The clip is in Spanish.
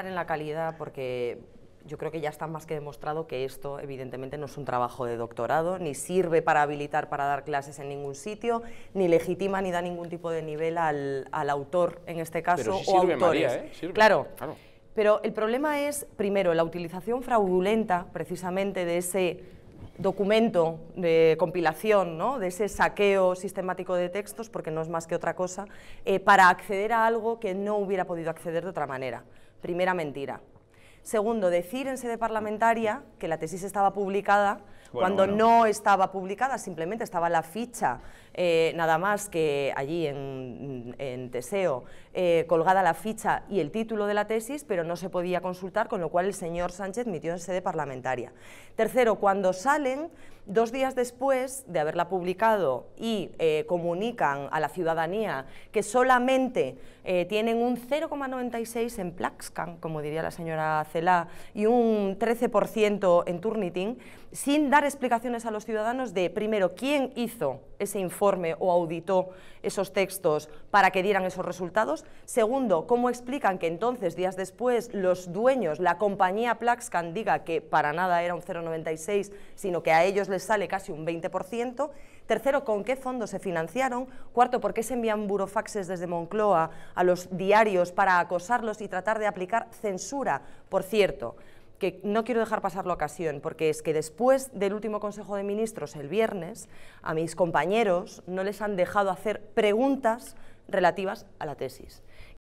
en la calidad porque yo creo que ya está más que demostrado que esto evidentemente no es un trabajo de doctorado, ni sirve para habilitar para dar clases en ningún sitio, ni legitima ni da ningún tipo de nivel al, autor en este caso o sirve, autores. ¿eh? claro. Pero el problema es, primero, la utilización fraudulenta precisamente de ese documento de compilación ¿no? de ese saqueo sistemático de textos, porque no es más que otra cosa, eh, para acceder a algo que no hubiera podido acceder de otra manera. Primera mentira. Segundo, decir en sede parlamentaria que la tesis estaba publicada cuando no estaba publicada, simplemente estaba la ficha, eh, nada más que allí en, Teseo, eh, colgada la ficha y el título de la tesis, pero no se podía consultar, con lo cual el señor Sánchez mitió en sede parlamentaria. Tercero, cuando salen, dos días después de haberla publicado y eh, comunican a la ciudadanía que solamente tienen un 0,96 en Plaxcan, como diría la señora y un 13% en Turnitin, sin dar explicaciones a los ciudadanos de, primero, quién hizo ese informe o auditó esos textos para que dieran esos resultados. Segundo, cómo explican que entonces, días después, los dueños, la compañía Plaxcan diga que para nada era un 0,96, sino que a ellos les sale casi un 20%. Tercero, con qué fondos se financiaron. Cuarto, por qué se envían burofaxes desde Moncloa a los diarios para acosarlos y tratar de aplicar censura por por cierto, que no quiero dejar pasar la ocasión, porque es que después del último Consejo de Ministros, el viernes, a mis compañeros no les han dejado hacer preguntas relativas a la tesis.